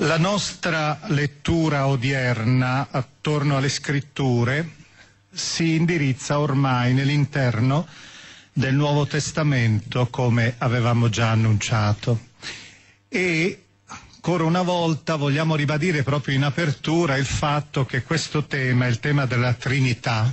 La nostra lettura odierna attorno alle scritture si indirizza ormai nell'interno del Nuovo Testamento, come avevamo già annunciato. E ancora una volta vogliamo ribadire proprio in apertura il fatto che questo tema, il tema della Trinità,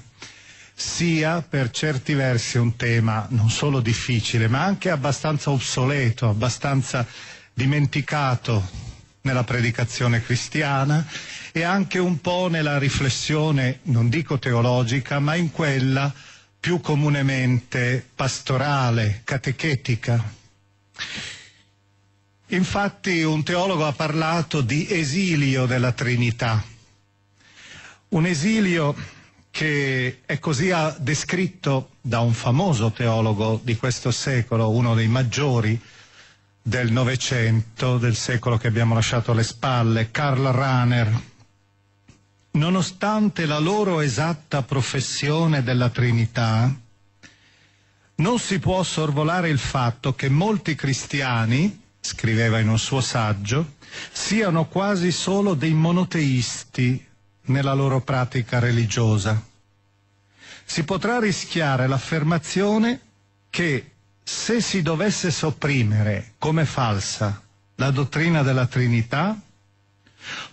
sia per certi versi un tema non solo difficile, ma anche abbastanza obsoleto, abbastanza dimenticato nella predicazione cristiana e anche un po' nella riflessione, non dico teologica, ma in quella più comunemente pastorale, catechetica. Infatti un teologo ha parlato di esilio della Trinità, un esilio che è così descritto da un famoso teologo di questo secolo, uno dei maggiori, del Novecento, del secolo che abbiamo lasciato alle spalle, Karl Rahner. Nonostante la loro esatta professione della Trinità, non si può sorvolare il fatto che molti cristiani, scriveva in un suo saggio, siano quasi solo dei monoteisti nella loro pratica religiosa. Si potrà rischiare l'affermazione che se si dovesse sopprimere come falsa la dottrina della Trinità,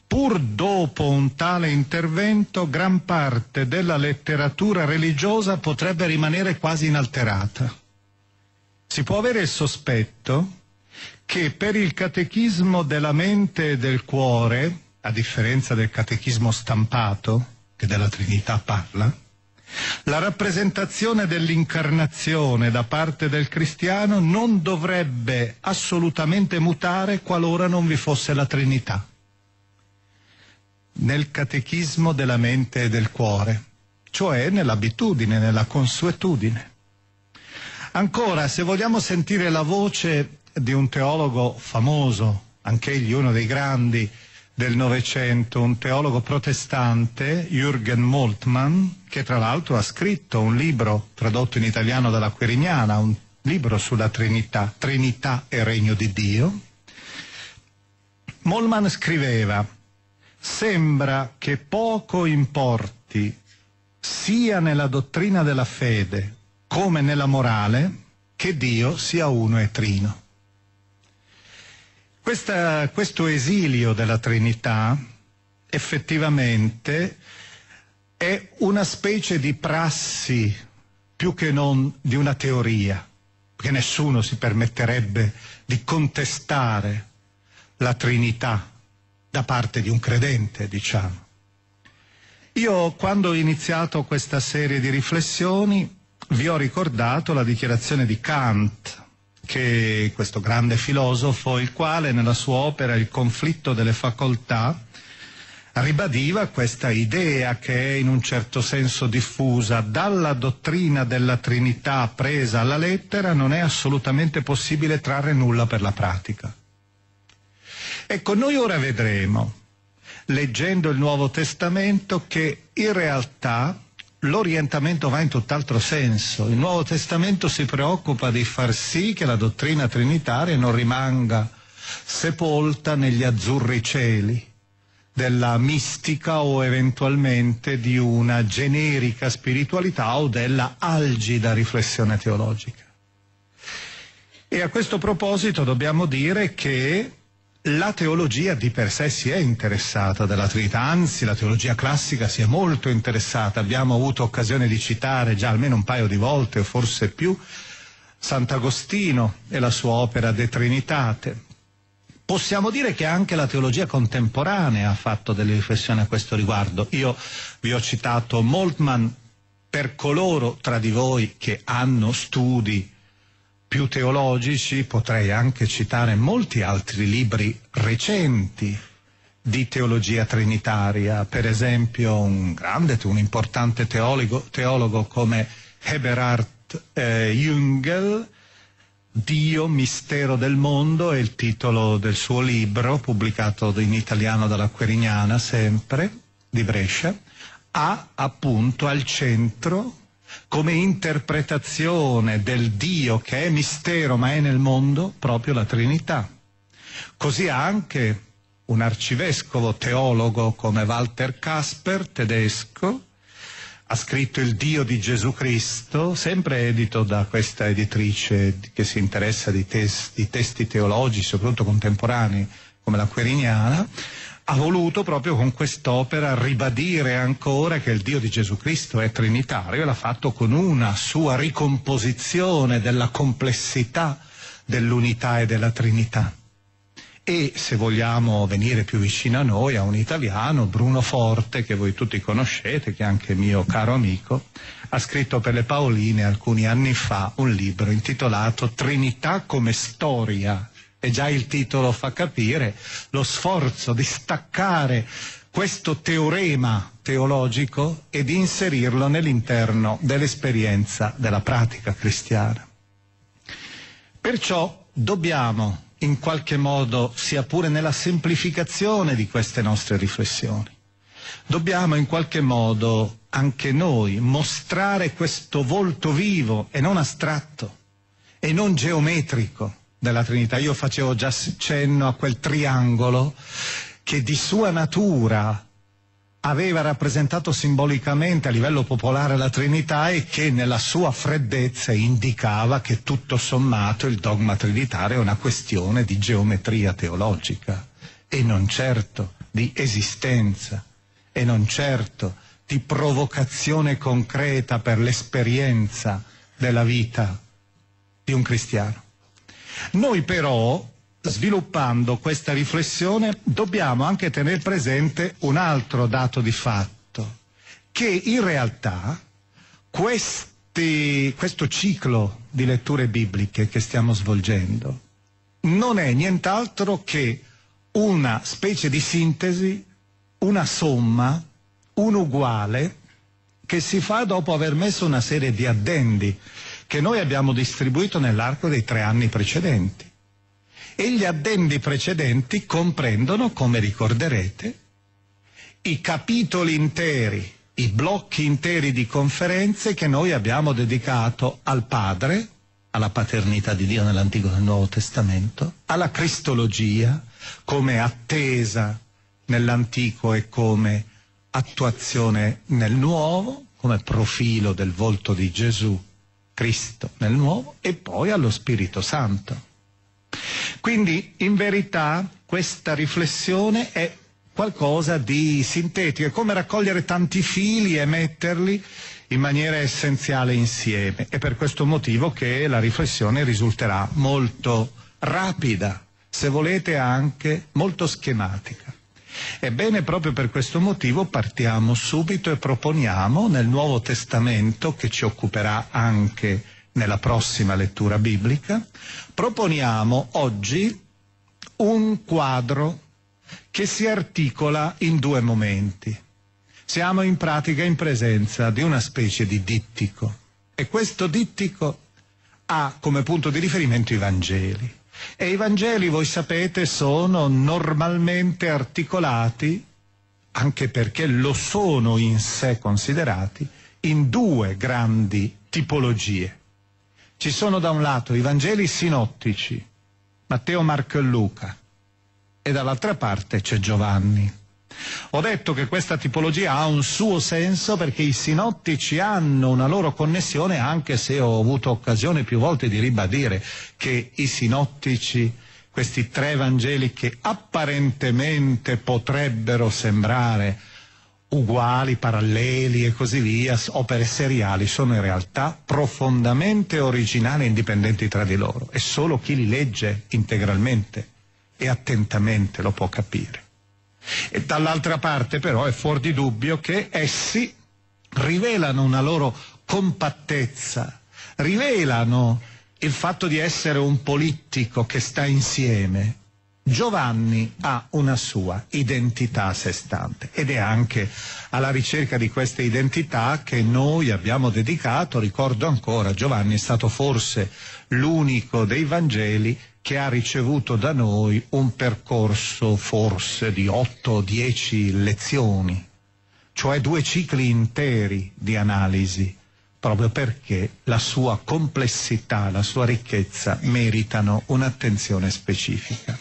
pur dopo un tale intervento gran parte della letteratura religiosa potrebbe rimanere quasi inalterata. Si può avere il sospetto che per il catechismo della mente e del cuore, a differenza del catechismo stampato, che della Trinità parla, la rappresentazione dell'incarnazione da parte del cristiano non dovrebbe assolutamente mutare qualora non vi fosse la Trinità. Nel catechismo della mente e del cuore, cioè nell'abitudine, nella consuetudine. Ancora, se vogliamo sentire la voce di un teologo famoso, anch'egli uno dei grandi, del Novecento, un teologo protestante, Jürgen Moltmann, che tra l'altro ha scritto un libro tradotto in italiano dalla Quiriniana, un libro sulla Trinità, Trinità e Regno di Dio. Moltmann scriveva, sembra che poco importi sia nella dottrina della fede come nella morale che Dio sia uno e trino. Questa, questo esilio della Trinità effettivamente è una specie di prassi più che non di una teoria, perché nessuno si permetterebbe di contestare la Trinità da parte di un credente, diciamo. Io quando ho iniziato questa serie di riflessioni vi ho ricordato la dichiarazione di Kant che questo grande filosofo, il quale nella sua opera Il conflitto delle facoltà ribadiva questa idea che è in un certo senso diffusa dalla dottrina della Trinità presa alla lettera non è assolutamente possibile trarre nulla per la pratica. Ecco, noi ora vedremo, leggendo il Nuovo Testamento, che in realtà l'orientamento va in tutt'altro senso. Il Nuovo Testamento si preoccupa di far sì che la dottrina trinitaria non rimanga sepolta negli azzurri cieli della mistica o eventualmente di una generica spiritualità o della algida riflessione teologica. E a questo proposito dobbiamo dire che la teologia di per sé si è interessata della Trinità, anzi la teologia classica si è molto interessata. Abbiamo avuto occasione di citare già almeno un paio di volte, o forse più, Sant'Agostino e la sua opera De Trinitate. Possiamo dire che anche la teologia contemporanea ha fatto delle riflessioni a questo riguardo. Io vi ho citato Moltmann per coloro tra di voi che hanno studi più teologici, potrei anche citare molti altri libri recenti di teologia trinitaria, per esempio un grande, un importante teologo, teologo come Heberhard eh, Jüngel, Dio, mistero del mondo è il titolo del suo libro, pubblicato in italiano dalla Querignana sempre, di Brescia, ha appunto al centro come interpretazione del Dio che è mistero ma è nel mondo proprio la Trinità. Così anche un arcivescovo teologo come Walter Casper, tedesco, ha scritto Il Dio di Gesù Cristo, sempre edito da questa editrice che si interessa di, tes- di testi teologici, soprattutto contemporanei, come la Queriniana, ha voluto proprio con quest'opera ribadire ancora che il Dio di Gesù Cristo è trinitario e l'ha fatto con una sua ricomposizione della complessità dell'unità e della Trinità. E se vogliamo venire più vicino a noi, a un italiano, Bruno Forte, che voi tutti conoscete, che è anche mio caro amico, ha scritto per le Paoline alcuni anni fa un libro intitolato Trinità come storia e già il titolo fa capire, lo sforzo di staccare questo teorema teologico e di inserirlo nell'interno dell'esperienza della pratica cristiana. Perciò dobbiamo, in qualche modo, sia pure nella semplificazione di queste nostre riflessioni, dobbiamo in qualche modo anche noi mostrare questo volto vivo e non astratto e non geometrico della Trinità. Io facevo già cenno a quel triangolo che di sua natura aveva rappresentato simbolicamente a livello popolare la Trinità e che nella sua freddezza indicava che tutto sommato il dogma trinitario è una questione di geometria teologica e non certo di esistenza e non certo di provocazione concreta per l'esperienza della vita di un cristiano. Noi però, sviluppando questa riflessione, dobbiamo anche tenere presente un altro dato di fatto, che in realtà questi, questo ciclo di letture bibliche che stiamo svolgendo non è nient'altro che una specie di sintesi, una somma, un uguale che si fa dopo aver messo una serie di addendi che noi abbiamo distribuito nell'arco dei tre anni precedenti. E gli addendi precedenti comprendono, come ricorderete, i capitoli interi, i blocchi interi di conferenze che noi abbiamo dedicato al Padre, alla paternità di Dio nell'Antico e nel Nuovo Testamento, alla Cristologia come attesa nell'Antico e come attuazione nel Nuovo, come profilo del volto di Gesù Cristo nel Nuovo e poi allo Spirito Santo. Quindi in verità questa riflessione è qualcosa di sintetico, è come raccogliere tanti fili e metterli in maniera essenziale insieme. È per questo motivo che la riflessione risulterà molto rapida, se volete anche molto schematica. Ebbene, proprio per questo motivo partiamo subito e proponiamo nel Nuovo Testamento, che ci occuperà anche nella prossima lettura biblica, proponiamo oggi un quadro che si articola in due momenti. Siamo in pratica in presenza di una specie di dittico e questo dittico ha come punto di riferimento i Vangeli. E i Vangeli, voi sapete, sono normalmente articolati, anche perché lo sono in sé considerati, in due grandi tipologie. Ci sono da un lato i Vangeli sinottici, Matteo, Marco e Luca, e dall'altra parte c'è Giovanni. Ho detto che questa tipologia ha un suo senso perché i sinottici hanno una loro connessione anche se ho avuto occasione più volte di ribadire che i sinottici, questi tre Vangeli che apparentemente potrebbero sembrare uguali, paralleli e così via, opere seriali, sono in realtà profondamente originali e indipendenti tra di loro e solo chi li legge integralmente e attentamente lo può capire. E dall'altra parte però è fuor di dubbio che essi rivelano una loro compattezza, rivelano il fatto di essere un politico che sta insieme. Giovanni ha una sua identità a sé stante ed è anche alla ricerca di questa identità che noi abbiamo dedicato, ricordo ancora, Giovanni è stato forse l'unico dei Vangeli che ha ricevuto da noi un percorso forse di 8 o 10 lezioni, cioè due cicli interi di analisi, proprio perché la sua complessità, la sua ricchezza meritano un'attenzione specifica.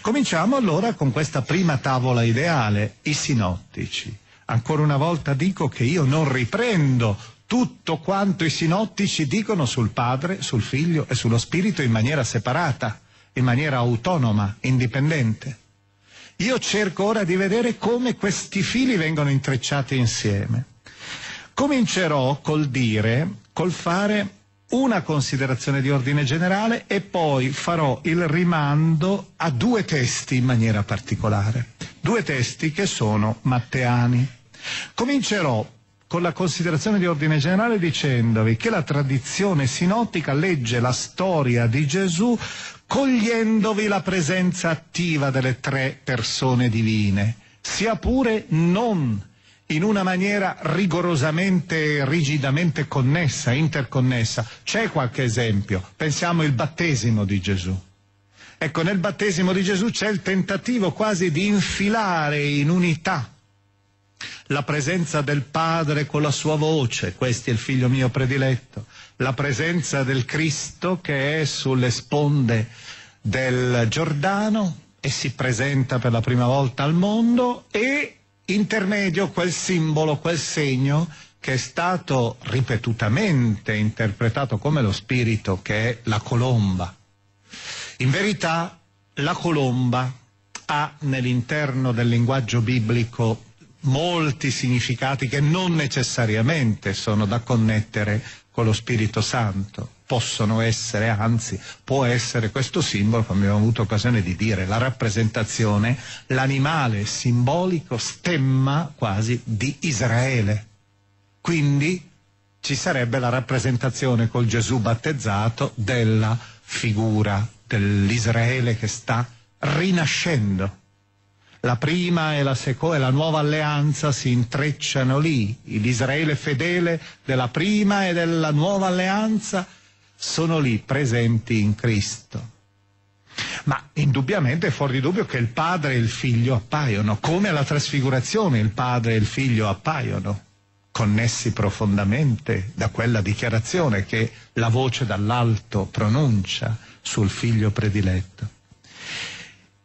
Cominciamo allora con questa prima tavola ideale, i sinottici. Ancora una volta dico che io non riprendo tutto quanto i sinottici dicono sul Padre, sul Figlio e sullo Spirito in maniera separata, in maniera autonoma, indipendente. Io cerco ora di vedere come questi fili vengono intrecciati insieme. Comincerò col dire, col fare una considerazione di ordine generale e poi farò il rimando a due testi in maniera particolare, due testi che sono matteani. Comincerò con la considerazione di ordine generale dicendovi che la tradizione sinottica legge la storia di Gesù cogliendovi la presenza attiva delle tre persone divine, sia pure non in una maniera rigorosamente, rigidamente connessa, interconnessa. C'è qualche esempio, pensiamo al battesimo di Gesù. Ecco, nel battesimo di Gesù c'è il tentativo quasi di infilare in unità la presenza del Padre con la sua voce, questo è il figlio mio prediletto, la presenza del Cristo che è sulle sponde del Giordano e si presenta per la prima volta al mondo e intermedio quel simbolo, quel segno che è stato ripetutamente interpretato come lo spirito che è la colomba. In verità la colomba ha nell'interno del linguaggio biblico molti significati che non necessariamente sono da connettere con lo Spirito Santo, possono essere, anzi può essere questo simbolo, come abbiamo avuto occasione di dire, la rappresentazione, l'animale simbolico stemma quasi di Israele. Quindi ci sarebbe la rappresentazione col Gesù battezzato della figura dell'Israele che sta rinascendo la prima e la, seco- la nuova alleanza si intrecciano lì. L'Israele fedele della prima e della nuova alleanza sono lì, presenti in Cristo. Ma indubbiamente è fuori di dubbio che il padre e il figlio appaiono, come alla trasfigurazione il padre e il figlio appaiono, connessi profondamente da quella dichiarazione che la voce dall'alto pronuncia sul figlio prediletto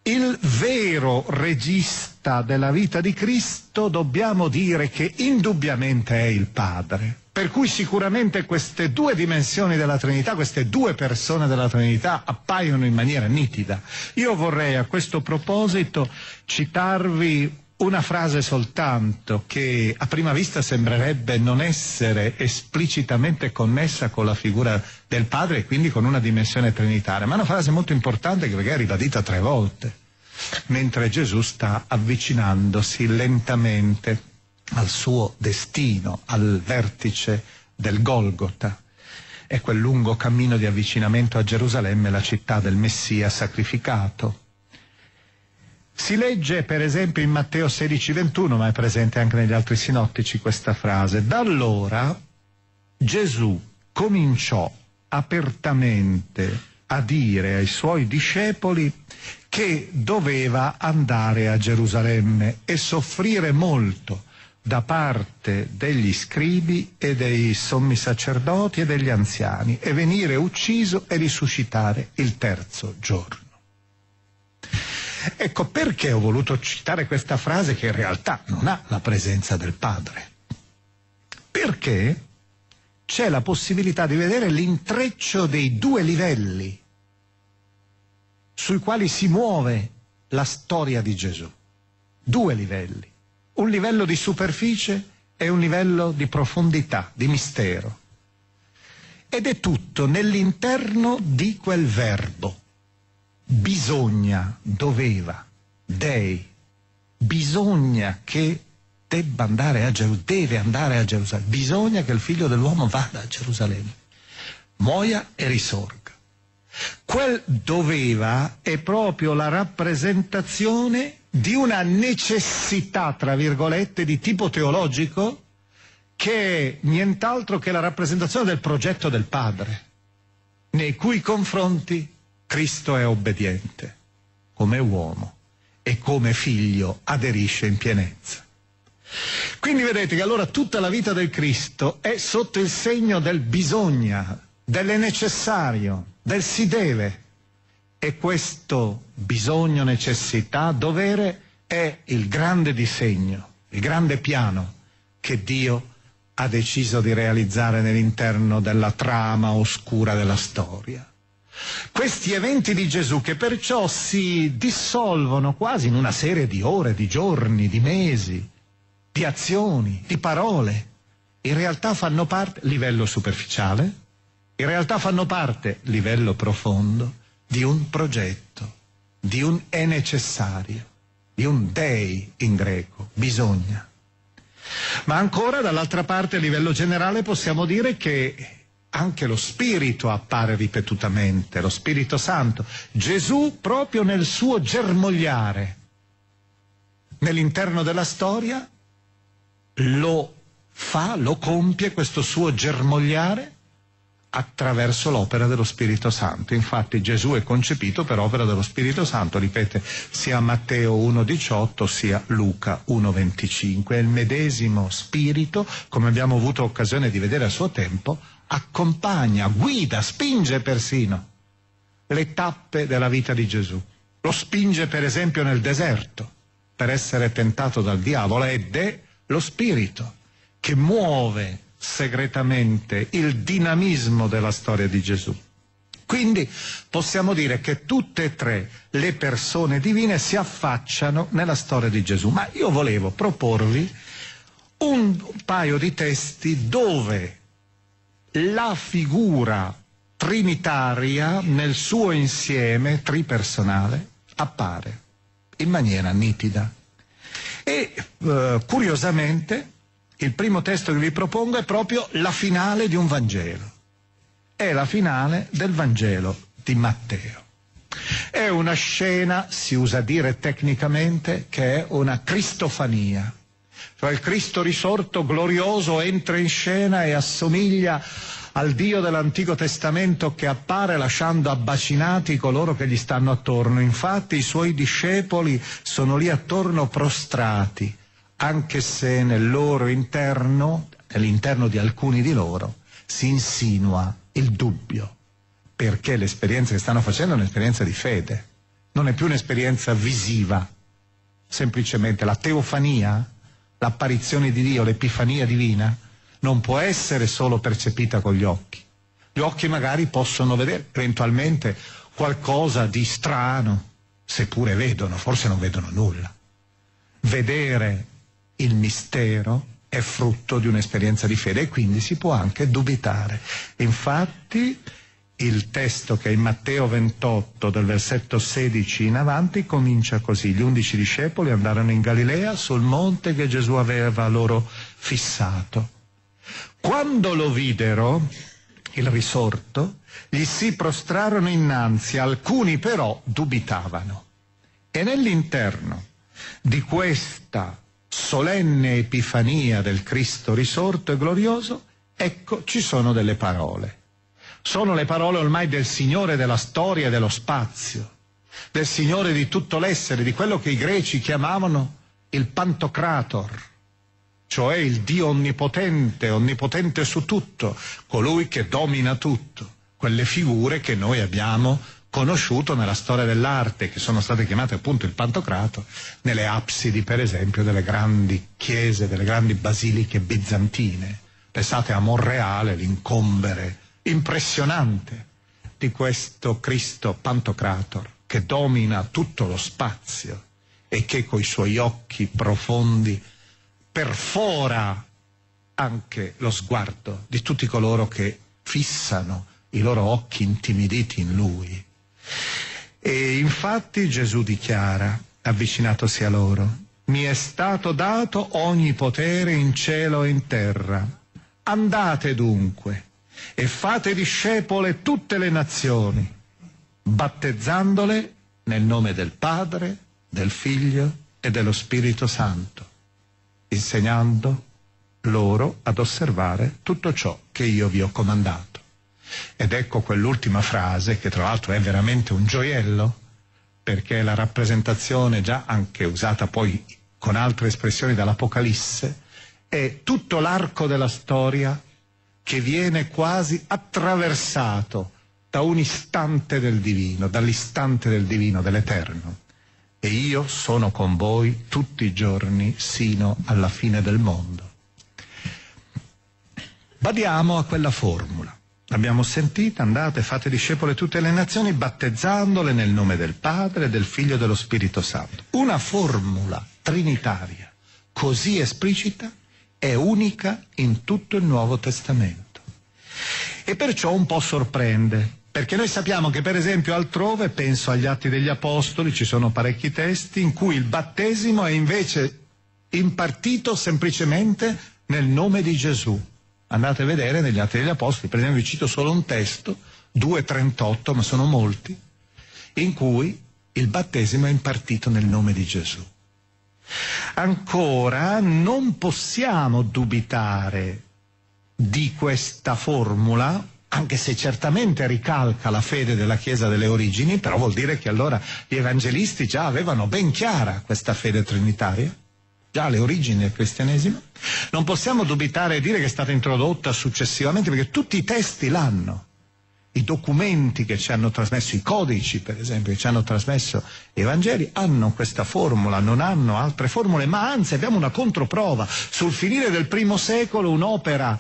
il vero regista della vita di Cristo dobbiamo dire che indubbiamente è il Padre. Per cui sicuramente queste due dimensioni della Trinità, queste due persone della Trinità appaiono in maniera nitida. Io vorrei a questo proposito citarvi una frase soltanto che a prima vista sembrerebbe non essere esplicitamente connessa con la figura del padre e quindi con una dimensione trinitaria, ma è una frase molto importante che magari è ribadita tre volte, mentre Gesù sta avvicinandosi lentamente al suo destino, al vertice del Golgota. È quel lungo cammino di avvicinamento a Gerusalemme, la città del Messia sacrificato si legge per esempio in Matteo 16:21, ma è presente anche negli altri sinottici questa frase. Da allora Gesù cominciò apertamente a dire ai suoi discepoli che doveva andare a Gerusalemme e soffrire molto da parte degli scribi e dei sommi sacerdoti e degli anziani e venire ucciso e risuscitare il terzo giorno. Ecco perché ho voluto citare questa frase che in realtà non ha la presenza del padre. Perché c'è la possibilità di vedere l'intreccio dei due livelli sui quali si muove la storia di Gesù. Due livelli. Un livello di superficie e un livello di profondità, di mistero. Ed è tutto nell'interno di quel verbo bisogna, doveva, dei, bisogna che debba andare a Gerusalemme, deve andare a Gerusalemme, bisogna che il figlio dell'uomo vada a Gerusalemme, muoia e risorga. Quel doveva è proprio la rappresentazione di una necessità, tra virgolette, di tipo teologico, che è nient'altro che la rappresentazione del progetto del Padre, nei cui confronti Cristo è obbediente come uomo e come figlio aderisce in pienezza. Quindi vedete che allora tutta la vita del Cristo è sotto il segno del bisogna, del necessario, del si deve. E questo bisogno, necessità, dovere è il grande disegno, il grande piano che Dio ha deciso di realizzare nell'interno della trama oscura della storia. Questi eventi di Gesù che perciò si dissolvono quasi in una serie di ore, di giorni, di mesi, di azioni, di parole, in realtà fanno parte, livello superficiale, in realtà fanno parte, livello profondo, di un progetto, di un è necessario, di un dei in greco, bisogna. Ma ancora dall'altra parte a livello generale possiamo dire che anche lo Spirito appare ripetutamente, lo Spirito Santo. Gesù proprio nel suo germogliare, nell'interno della storia, lo fa, lo compie questo suo germogliare attraverso l'opera dello Spirito Santo. Infatti Gesù è concepito per opera dello Spirito Santo, ripete sia Matteo 1,18 sia Luca 1,25. È il medesimo Spirito, come abbiamo avuto occasione di vedere a suo tempo, accompagna, guida, spinge persino le tappe della vita di Gesù. Lo spinge per esempio nel deserto per essere tentato dal diavolo ed è lo spirito che muove segretamente il dinamismo della storia di Gesù. Quindi possiamo dire che tutte e tre le persone divine si affacciano nella storia di Gesù, ma io volevo proporvi un paio di testi dove la figura trinitaria nel suo insieme tripersonale appare in maniera nitida. E eh, curiosamente il primo testo che vi propongo è proprio la finale di un Vangelo. È la finale del Vangelo di Matteo. È una scena, si usa dire tecnicamente, che è una cristofania cioè il Cristo risorto glorioso entra in scena e assomiglia al Dio dell'Antico Testamento che appare lasciando abbacinati coloro che gli stanno attorno. Infatti i suoi discepoli sono lì attorno prostrati, anche se nel loro interno, nell'interno di alcuni di loro, si insinua il dubbio, perché l'esperienza che stanno facendo è un'esperienza di fede, non è più un'esperienza visiva, semplicemente la teofania l'apparizione di Dio, l'epifania divina, non può essere solo percepita con gli occhi. Gli occhi magari possono vedere eventualmente qualcosa di strano, seppure vedono, forse non vedono nulla. Vedere il mistero è frutto di un'esperienza di fede e quindi si può anche dubitare. Infatti il testo che è in Matteo 28 dal versetto 16 in avanti comincia così. Gli undici discepoli andarono in Galilea sul monte che Gesù aveva loro fissato. Quando lo videro, il risorto, gli si prostrarono innanzi, alcuni però dubitavano. E nell'interno di questa solenne epifania del Cristo risorto e glorioso, ecco ci sono delle parole sono le parole ormai del Signore della storia e dello spazio, del Signore di tutto l'essere, di quello che i greci chiamavano il Pantocrator, cioè il Dio onnipotente, onnipotente su tutto, colui che domina tutto, quelle figure che noi abbiamo conosciuto nella storia dell'arte, che sono state chiamate appunto il Pantocrato, nelle absidi per esempio delle grandi chiese, delle grandi basiliche bizantine. Pensate a Monreale, l'incombere impressionante di questo Cristo Pantocrator che domina tutto lo spazio e che coi suoi occhi profondi perfora anche lo sguardo di tutti coloro che fissano i loro occhi intimiditi in lui. E infatti Gesù dichiara, avvicinatosi a loro, mi è stato dato ogni potere in cielo e in terra. Andate dunque e fate discepole tutte le nazioni, battezzandole nel nome del Padre, del Figlio e dello Spirito Santo, insegnando loro ad osservare tutto ciò che io vi ho comandato. Ed ecco quell'ultima frase, che tra l'altro è veramente un gioiello, perché è la rappresentazione già anche usata poi con altre espressioni dall'Apocalisse, è tutto l'arco della storia che viene quasi attraversato da un istante del divino, dall'istante del divino, dell'eterno. E io sono con voi tutti i giorni sino alla fine del mondo. Badiamo a quella formula. L'abbiamo sentita, andate, fate discepole tutte le nazioni, battezzandole nel nome del Padre, del Figlio e dello Spirito Santo. Una formula trinitaria così esplicita è unica in tutto il Nuovo Testamento. E perciò un po' sorprende, perché noi sappiamo che per esempio altrove, penso agli Atti degli Apostoli, ci sono parecchi testi in cui il battesimo è invece impartito semplicemente nel nome di Gesù. Andate a vedere negli Atti degli Apostoli, per esempio vi cito solo un testo, 2.38, ma sono molti, in cui il battesimo è impartito nel nome di Gesù. Ancora non possiamo dubitare di questa formula anche se certamente ricalca la fede della Chiesa delle origini, però vuol dire che allora gli evangelisti già avevano ben chiara questa fede trinitaria, già le origini del cristianesimo. Non possiamo dubitare e dire che è stata introdotta successivamente, perché tutti i testi l'hanno i documenti che ci hanno trasmesso, i codici per esempio che ci hanno trasmesso i Vangeli, hanno questa formula, non hanno altre formule, ma anzi abbiamo una controprova. Sul finire del primo secolo un'opera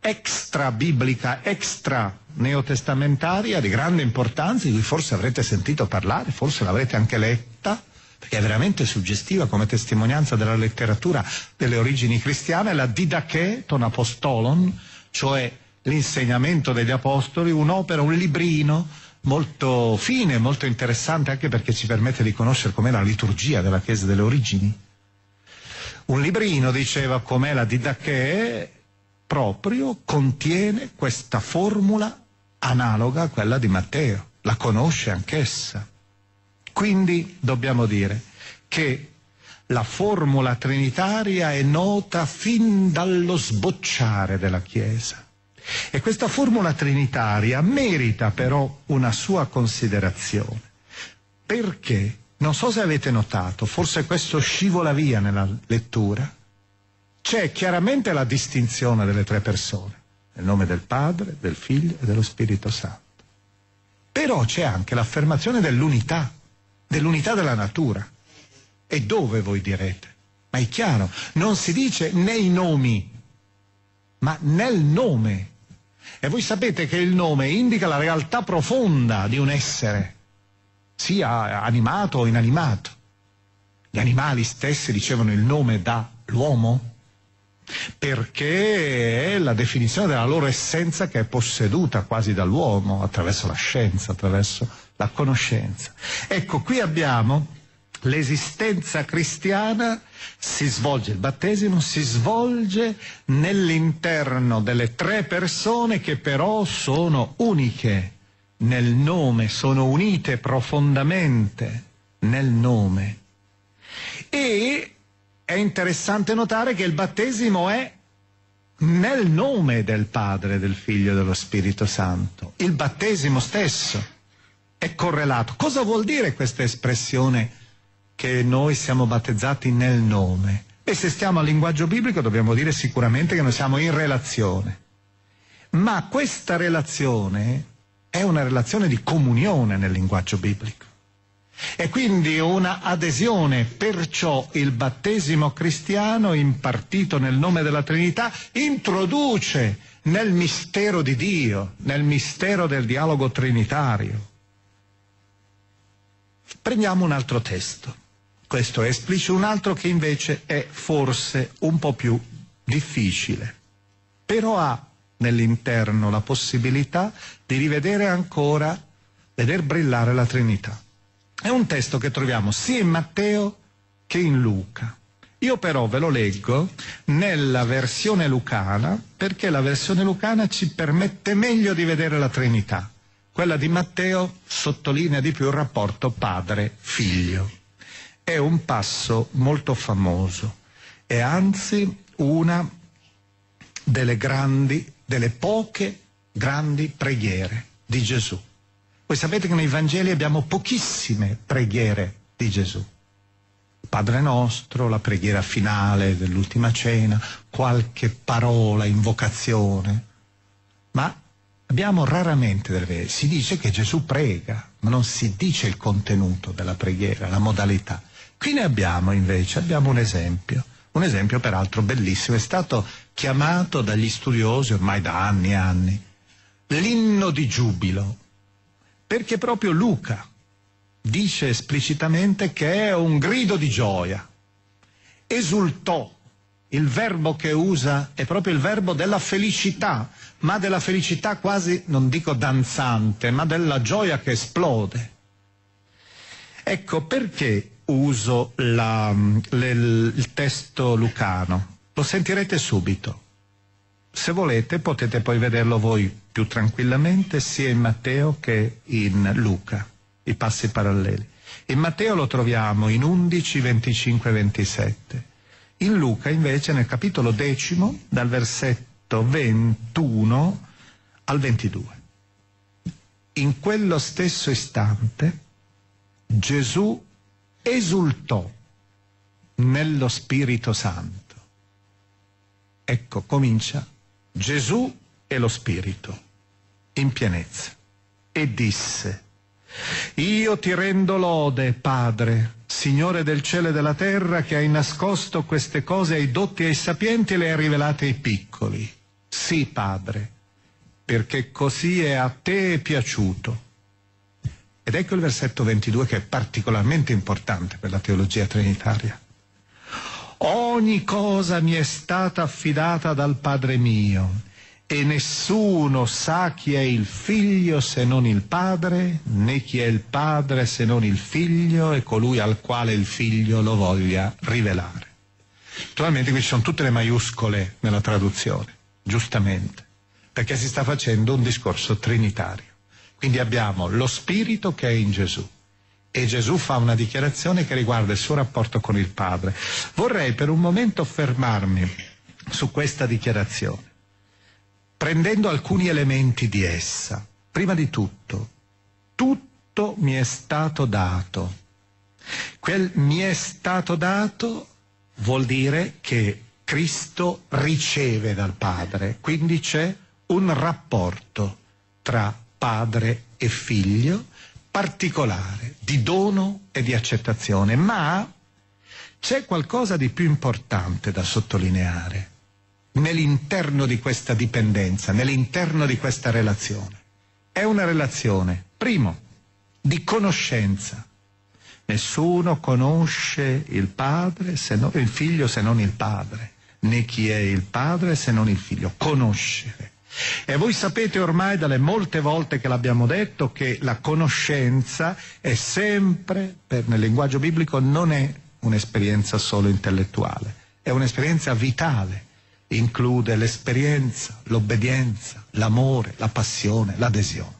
extra biblica, extra neotestamentaria di grande importanza, di cui forse avrete sentito parlare, forse l'avrete anche letta, perché è veramente suggestiva come testimonianza della letteratura delle origini cristiane, la Didache ton apostolon, cioè l'insegnamento degli Apostoli, un'opera, un librino molto fine, molto interessante, anche perché ci permette di conoscere com'è la liturgia della Chiesa delle origini. Un librino, diceva, com'è la Didache, proprio contiene questa formula analoga a quella di Matteo, la conosce anch'essa. Quindi dobbiamo dire che la formula trinitaria è nota fin dallo sbocciare della Chiesa e questa formula trinitaria merita però una sua considerazione. Perché? Non so se avete notato, forse questo scivola via nella lettura. C'è chiaramente la distinzione delle tre persone, nel nome del Padre, del Figlio e dello Spirito Santo. Però c'è anche l'affermazione dell'unità, dell'unità della natura. E dove voi direte? Ma è chiaro, non si dice nei nomi, ma nel nome e voi sapete che il nome indica la realtà profonda di un essere, sia animato o inanimato. Gli animali stessi ricevono il nome dall'uomo perché è la definizione della loro essenza che è posseduta quasi dall'uomo attraverso la scienza, attraverso la conoscenza. Ecco, qui abbiamo L'esistenza cristiana si svolge, il battesimo si svolge nell'interno delle tre persone che però sono uniche nel nome, sono unite profondamente nel nome. E è interessante notare che il battesimo è nel nome del Padre, del Figlio e dello Spirito Santo. Il battesimo stesso è correlato. Cosa vuol dire questa espressione? che noi siamo battezzati nel nome. E se stiamo al linguaggio biblico dobbiamo dire sicuramente che noi siamo in relazione. Ma questa relazione è una relazione di comunione nel linguaggio biblico. E quindi una adesione, perciò il battesimo cristiano impartito nel nome della Trinità introduce nel mistero di Dio, nel mistero del dialogo trinitario. Prendiamo un altro testo questo è esplicito, un altro che invece è forse un po' più difficile, però ha nell'interno la possibilità di rivedere ancora, veder brillare la Trinità. È un testo che troviamo sia in Matteo che in Luca. Io però ve lo leggo nella versione lucana perché la versione lucana ci permette meglio di vedere la Trinità. Quella di Matteo sottolinea di più il rapporto padre-figlio è un passo molto famoso, è anzi una delle grandi, delle poche grandi preghiere di Gesù. Voi sapete che nei Vangeli abbiamo pochissime preghiere di Gesù. Padre nostro, la preghiera finale dell'ultima cena, qualche parola, invocazione, ma abbiamo raramente delle preghiere. Si dice che Gesù prega, ma non si dice il contenuto della preghiera, la modalità. Qui ne abbiamo invece, abbiamo un esempio, un esempio peraltro bellissimo, è stato chiamato dagli studiosi ormai da anni e anni, l'inno di giubilo, perché proprio Luca dice esplicitamente che è un grido di gioia, esultò, il verbo che usa è proprio il verbo della felicità, ma della felicità quasi, non dico danzante, ma della gioia che esplode. Ecco perché uso la, le, il testo lucano. Lo sentirete subito. Se volete potete poi vederlo voi più tranquillamente sia in Matteo che in Luca, i passi paralleli. In Matteo lo troviamo in 11, 25 e 27. In Luca invece nel capitolo decimo dal versetto 21 al 22. In quello stesso istante Gesù esultò nello Spirito Santo. Ecco, comincia Gesù e lo Spirito in pienezza e disse, io ti rendo lode, Padre, Signore del cielo e della terra, che hai nascosto queste cose ai dotti e ai sapienti e le hai rivelate ai piccoli. Sì, Padre, perché così è a te piaciuto. Ed ecco il versetto 22 che è particolarmente importante per la teologia trinitaria. Ogni cosa mi è stata affidata dal Padre mio e nessuno sa chi è il figlio se non il padre, né chi è il padre se non il figlio e colui al quale il figlio lo voglia rivelare. Naturalmente qui ci sono tutte le maiuscole nella traduzione, giustamente, perché si sta facendo un discorso trinitario. Quindi abbiamo lo spirito che è in Gesù. E Gesù fa una dichiarazione che riguarda il suo rapporto con il Padre. Vorrei per un momento fermarmi su questa dichiarazione, prendendo alcuni elementi di essa. Prima di tutto, tutto mi è stato dato. Quel mi è stato dato vuol dire che Cristo riceve dal Padre, quindi c'è un rapporto tra padre e figlio, particolare, di dono e di accettazione, ma c'è qualcosa di più importante da sottolineare nell'interno di questa dipendenza, nell'interno di questa relazione. È una relazione, primo, di conoscenza. Nessuno conosce il padre se non, il figlio se non il padre, né chi è il padre se non il figlio. Conoscere. E voi sapete ormai dalle molte volte che l'abbiamo detto che la conoscenza è sempre, per, nel linguaggio biblico, non è un'esperienza solo intellettuale, è un'esperienza vitale. Include l'esperienza, l'obbedienza, l'amore, la passione, l'adesione.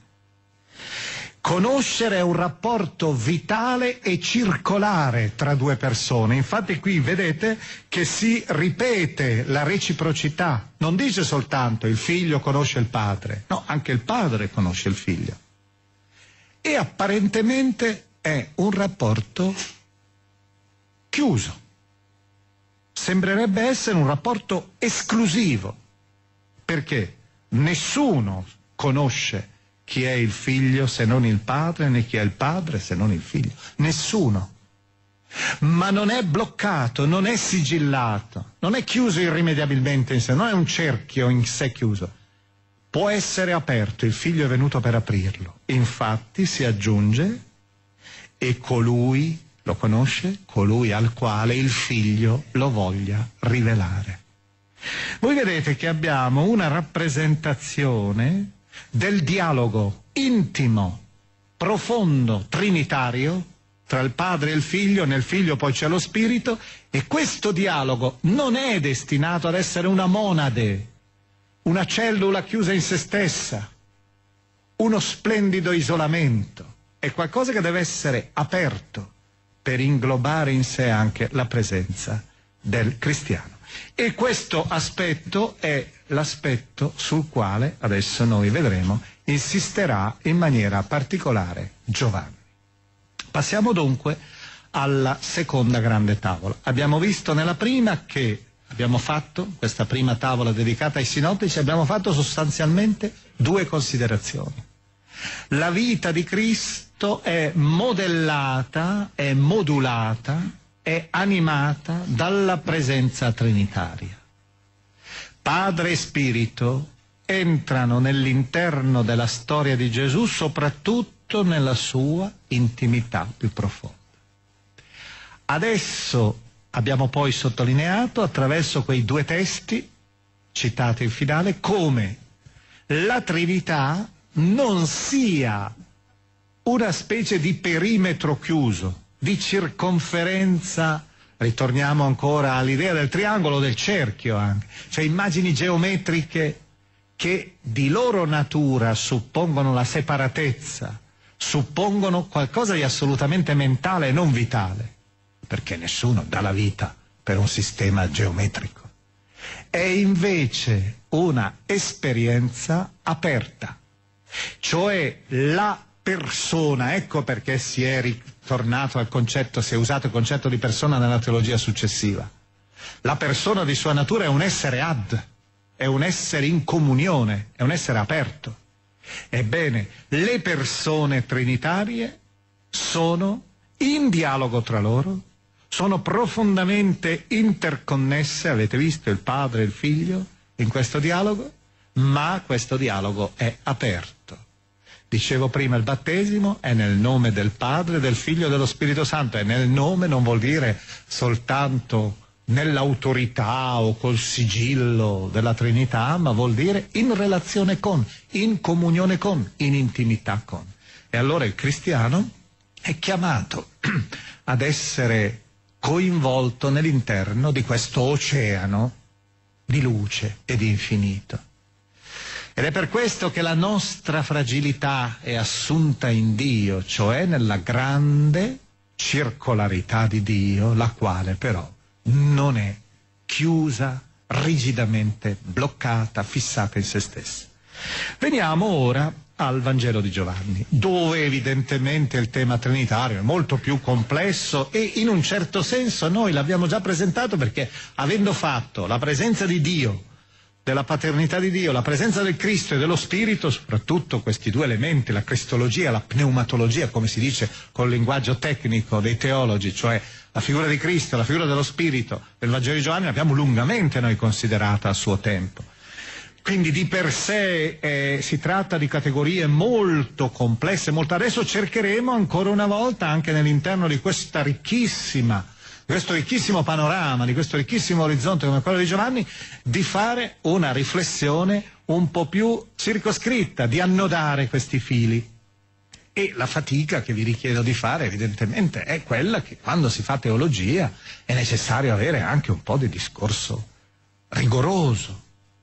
Conoscere è un rapporto vitale e circolare tra due persone. Infatti qui vedete che si ripete la reciprocità. Non dice soltanto il figlio conosce il padre, no, anche il padre conosce il figlio. E apparentemente è un rapporto chiuso. Sembrerebbe essere un rapporto esclusivo, perché nessuno conosce chi è il figlio se non il padre, né chi è il padre se non il figlio. Nessuno. Ma non è bloccato, non è sigillato, non è chiuso irrimediabilmente in sé, non è un cerchio in sé chiuso. Può essere aperto, il figlio è venuto per aprirlo. Infatti si aggiunge e colui lo conosce, colui al quale il figlio lo voglia rivelare. Voi vedete che abbiamo una rappresentazione del dialogo intimo, profondo, trinitario, tra il padre e il figlio, nel figlio poi c'è lo spirito, e questo dialogo non è destinato ad essere una monade, una cellula chiusa in se stessa, uno splendido isolamento, è qualcosa che deve essere aperto per inglobare in sé anche la presenza del cristiano. E questo aspetto è l'aspetto sul quale adesso noi vedremo insisterà in maniera particolare Giovanni. Passiamo dunque alla seconda grande tavola. Abbiamo visto nella prima che abbiamo fatto, questa prima tavola dedicata ai sinottici, abbiamo fatto sostanzialmente due considerazioni. La vita di Cristo è modellata, è modulata è animata dalla presenza trinitaria. Padre e Spirito entrano nell'interno della storia di Gesù soprattutto nella sua intimità più profonda. Adesso abbiamo poi sottolineato attraverso quei due testi citati in finale come la Trinità non sia una specie di perimetro chiuso di circonferenza ritorniamo ancora all'idea del triangolo, del cerchio anche, cioè immagini geometriche che di loro natura suppongono la separatezza, suppongono qualcosa di assolutamente mentale e non vitale, perché nessuno dà la vita per un sistema geometrico. È invece una esperienza aperta, cioè la persona, ecco perché si è ric- tornato al concetto, si è usato il concetto di persona nella teologia successiva. La persona di sua natura è un essere ad, è un essere in comunione, è un essere aperto. Ebbene, le persone trinitarie sono in dialogo tra loro, sono profondamente interconnesse, avete visto il padre e il figlio in questo dialogo, ma questo dialogo è aperto. Dicevo prima il battesimo è nel nome del Padre, del Figlio e dello Spirito Santo e nel nome non vuol dire soltanto nell'autorità o col sigillo della Trinità, ma vuol dire in relazione con, in comunione con, in intimità con. E allora il cristiano è chiamato ad essere coinvolto nell'interno di questo oceano di luce e di infinito. Ed è per questo che la nostra fragilità è assunta in Dio, cioè nella grande circolarità di Dio, la quale però non è chiusa, rigidamente bloccata, fissata in se stessa. Veniamo ora al Vangelo di Giovanni, dove evidentemente il tema trinitario è molto più complesso e in un certo senso noi l'abbiamo già presentato perché avendo fatto la presenza di Dio della paternità di Dio, la presenza del Cristo e dello Spirito, soprattutto questi due elementi, la cristologia, la pneumatologia, come si dice col linguaggio tecnico dei teologi, cioè la figura di Cristo, la figura dello Spirito del Vangelo di Giovanni, l'abbiamo lungamente noi considerata a suo tempo. Quindi di per sé eh, si tratta di categorie molto complesse, molto... adesso cercheremo ancora una volta anche nell'interno di questa ricchissima questo ricchissimo panorama, di questo ricchissimo orizzonte come quello di Giovanni, di fare una riflessione un po' più circoscritta, di annodare questi fili. E la fatica che vi richiedo di fare evidentemente è quella che quando si fa teologia è necessario avere anche un po' di discorso rigoroso,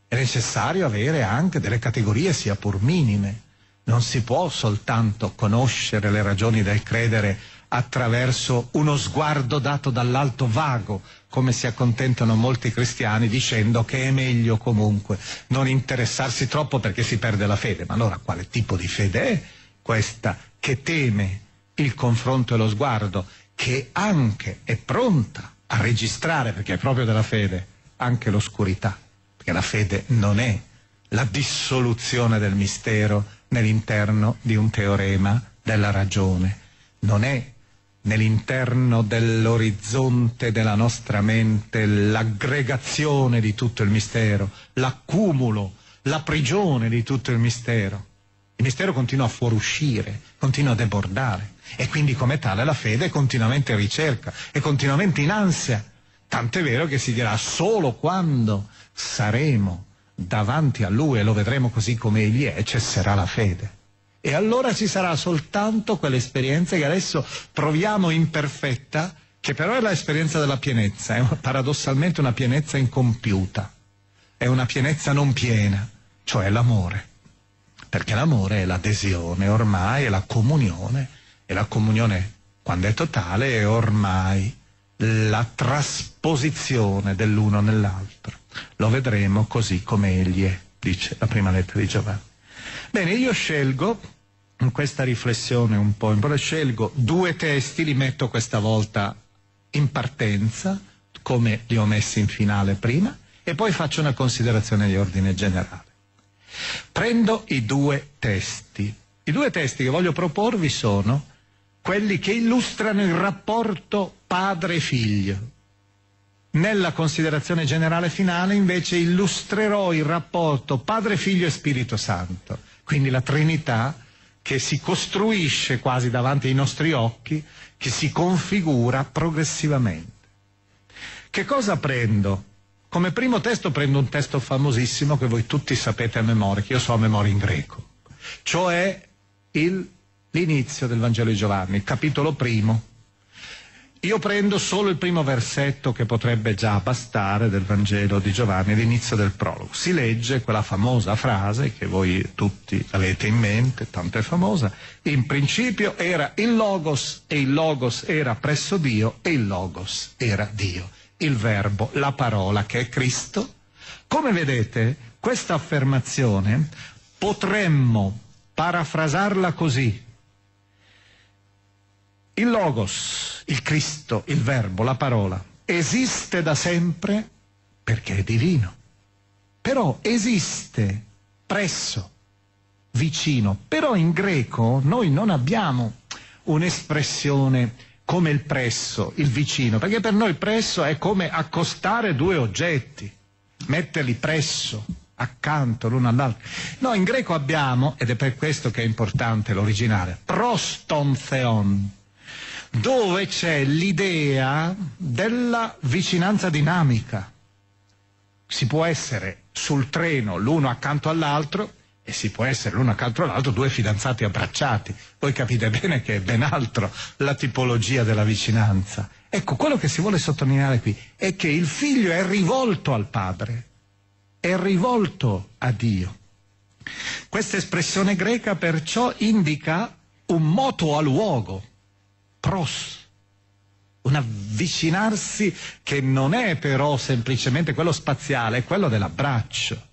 è necessario avere anche delle categorie sia pur minime. Non si può soltanto conoscere le ragioni del credere attraverso uno sguardo dato dall'alto vago, come si accontentano molti cristiani dicendo che è meglio comunque non interessarsi troppo perché si perde la fede. Ma allora quale tipo di fede è questa che teme il confronto e lo sguardo, che anche è pronta a registrare, perché è proprio della fede, anche l'oscurità, perché la fede non è la dissoluzione del mistero nell'interno di un teorema della ragione, non è nell'interno dell'orizzonte della nostra mente l'aggregazione di tutto il mistero, l'accumulo, la prigione di tutto il mistero. Il mistero continua a fuoruscire, continua a debordare e quindi come tale la fede è continuamente in ricerca, è continuamente in ansia. Tant'è vero che si dirà solo quando saremo davanti a Lui e lo vedremo così come Egli è, cesserà la fede. E allora ci sarà soltanto quell'esperienza che adesso proviamo imperfetta, che però è l'esperienza della pienezza, è paradossalmente una pienezza incompiuta, è una pienezza non piena, cioè l'amore. Perché l'amore è l'adesione ormai, è la comunione, e la comunione quando è totale è ormai la trasposizione dell'uno nell'altro. Lo vedremo così come egli è, dice la prima lettera di Giovanni. Bene, io scelgo questa riflessione un po' importante. Scelgo due testi, li metto questa volta in partenza, come li ho messi in finale prima, e poi faccio una considerazione di ordine generale. Prendo i due testi. I due testi che voglio proporvi sono quelli che illustrano il rapporto padre-figlio. Nella considerazione generale finale invece illustrerò il rapporto padre-figlio e Spirito Santo, quindi la Trinità che si costruisce quasi davanti ai nostri occhi, che si configura progressivamente. Che cosa prendo? Come primo testo prendo un testo famosissimo che voi tutti sapete a memoria, che io so a memoria in greco, cioè il, l'inizio del Vangelo di Giovanni, capitolo primo, io prendo solo il primo versetto che potrebbe già bastare del Vangelo di Giovanni, l'inizio del prologo. Si legge quella famosa frase che voi tutti avete in mente, tanto è famosa, in principio era il Logos e il Logos era presso Dio e il Logos era Dio. Il verbo, la parola che è Cristo. Come vedete, questa affermazione potremmo parafrasarla così. Il Logos il Cristo, il Verbo, la parola, esiste da sempre perché è divino, però esiste presso, vicino. Però in greco noi non abbiamo un'espressione come il presso, il vicino, perché per noi presso è come accostare due oggetti, metterli presso, accanto l'uno all'altro. No, in greco abbiamo, ed è per questo che è importante l'originale, prostontheon, dove c'è l'idea della vicinanza dinamica. Si può essere sul treno l'uno accanto all'altro e si può essere l'uno accanto all'altro due fidanzati abbracciati. Voi capite bene che è ben altro la tipologia della vicinanza. Ecco, quello che si vuole sottolineare qui è che il figlio è rivolto al padre, è rivolto a Dio. Questa espressione greca perciò indica un moto a luogo pros, un avvicinarsi che non è però semplicemente quello spaziale, è quello dell'abbraccio.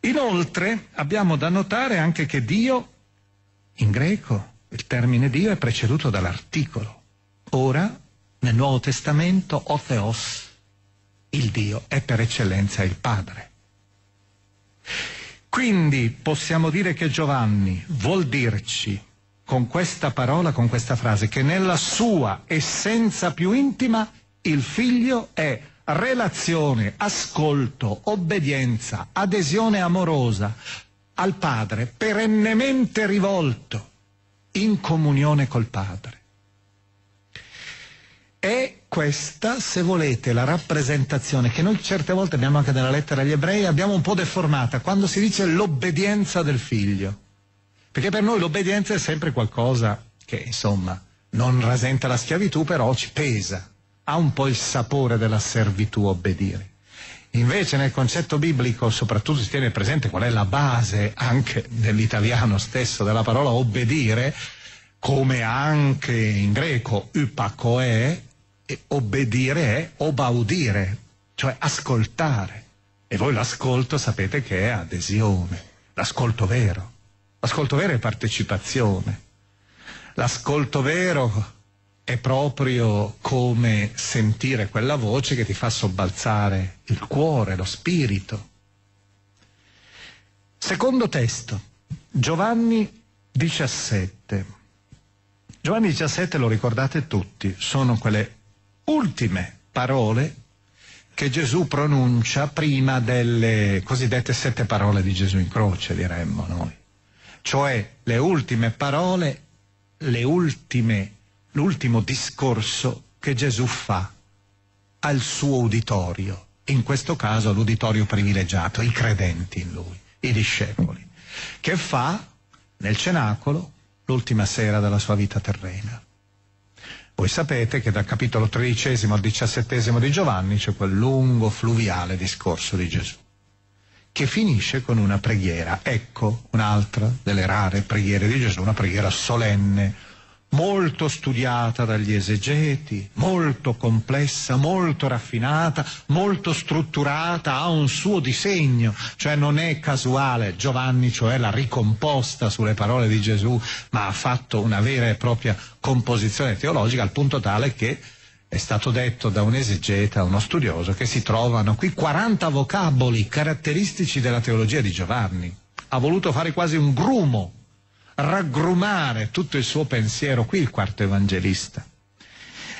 Inoltre abbiamo da notare anche che Dio, in greco, il termine Dio è preceduto dall'articolo. Ora, nel Nuovo Testamento, o Theos, il Dio è per eccellenza il Padre. Quindi possiamo dire che Giovanni vuol dirci con questa parola, con questa frase, che nella sua essenza più intima il figlio è relazione, ascolto, obbedienza, adesione amorosa al padre, perennemente rivolto, in comunione col padre. È questa, se volete, la rappresentazione che noi certe volte abbiamo anche nella lettera agli ebrei, abbiamo un po' deformata, quando si dice l'obbedienza del figlio. Perché per noi l'obbedienza è sempre qualcosa che, insomma, non rasenta la schiavitù, però ci pesa, ha un po' il sapore della servitù obbedire. Invece nel concetto biblico soprattutto si tiene presente qual è la base anche dell'italiano stesso della parola obbedire, come anche in greco upakoe, obbedire è obaudire, cioè ascoltare. E voi l'ascolto sapete che è adesione, l'ascolto vero. L'ascolto vero è partecipazione. L'ascolto vero è proprio come sentire quella voce che ti fa sobbalzare il cuore, lo spirito. Secondo testo, Giovanni 17. Giovanni 17 lo ricordate tutti, sono quelle ultime parole che Gesù pronuncia prima delle cosiddette sette parole di Gesù in croce, diremmo noi cioè le ultime parole, le ultime, l'ultimo discorso che Gesù fa al suo uditorio, in questo caso l'uditorio privilegiato, i credenti in lui, i discepoli, che fa nel cenacolo l'ultima sera della sua vita terrena. Voi sapete che dal capitolo tredicesimo al diciassettesimo di Giovanni c'è quel lungo, fluviale discorso di Gesù che finisce con una preghiera. Ecco un'altra delle rare preghiere di Gesù, una preghiera solenne, molto studiata dagli esegeti, molto complessa, molto raffinata, molto strutturata, ha un suo disegno, cioè non è casuale, Giovanni cioè l'ha ricomposta sulle parole di Gesù, ma ha fatto una vera e propria composizione teologica al punto tale che è stato detto da un esegeta, uno studioso, che si trovano qui 40 vocaboli caratteristici della teologia di Giovanni. Ha voluto fare quasi un grumo, raggrumare tutto il suo pensiero qui il quarto evangelista.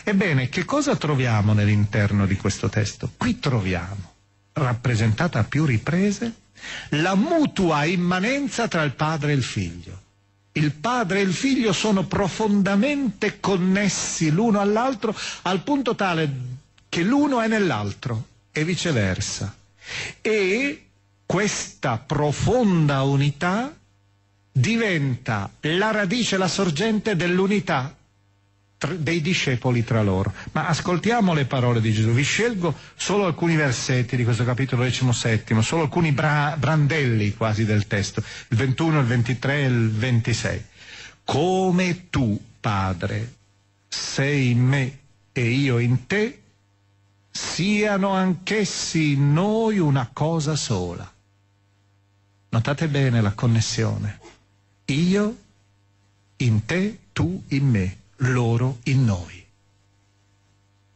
Ebbene, che cosa troviamo nell'interno di questo testo? Qui troviamo, rappresentata a più riprese, la mutua immanenza tra il padre e il figlio. Il padre e il figlio sono profondamente connessi l'uno all'altro al punto tale che l'uno è nell'altro e viceversa. E questa profonda unità diventa la radice, la sorgente dell'unità dei discepoli tra loro. Ma ascoltiamo le parole di Gesù. Vi scelgo solo alcuni versetti di questo capitolo decimosettimo, solo alcuni bra- brandelli quasi del testo, il 21, il 23 e il 26. Come tu, Padre, sei in me e io in te, siano anch'essi in noi una cosa sola. Notate bene la connessione. Io in te, tu in me loro in noi